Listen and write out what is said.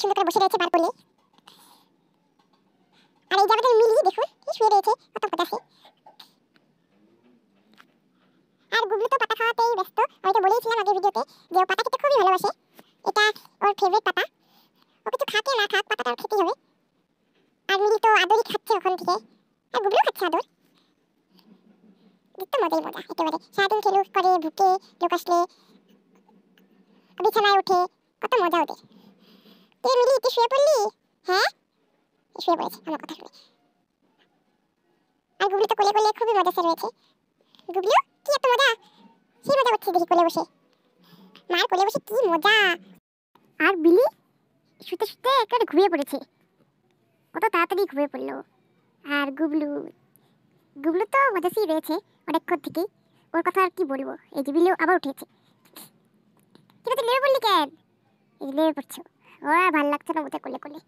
সুন্দর করে বসে রয়েছে বার করলে আর এই জামাটা মিলিয়ে দেখুন কি শুয়ে রয়েছে কত পটাশে আর গুগলু তো পাতা খাওয়াতেই ব্যস্ত আমি তো বলেইছিলাম আগের ভিডিওতে যে ও পাতা খেতে খুবই ভালোবাসে এটা ওর ফেভারিট পাতা ও কিছু খাকে না খাক পাতা তার খেতেই হবে আর মিলি তো আদরই খাচ্ছে ওখান থেকে আর গুগলু খাচ্ছে আদর তো মজাই মজা একেবারে সারাদিন খেলু করে ভুকে লোক আসলে বিছানায় ওঠে কত মজা ওদের তুই মিলি তুই শুয়ে পড়লি হ্যাঁ শুয়ে পড়েছি আমার কথা শুনে আর গুবলু তো কোলে কোলে খুবই মজা রয়েছে গুবলু কি এত মজা সেই মজা করছে দেখি কোলে বসে মার কোলে বসে কি মজা আর বিলি শুতে শুতে একেবারে ঘুমিয়ে পড়েছে কত তাড়াতাড়ি ঘুমিয়ে পড়লো আর গুবলু গুবলু তো মজাসি রয়েছে অনেকক্ষণ থেকে ওর কথা আর কি বলবো এই যে বিলিও আবার উঠেছে কিন্তু তুই নেমে পড়লি কেন এই যে নেমে পড়ছো ও ভাল লাগছে না বোধহয় কোলে কোলে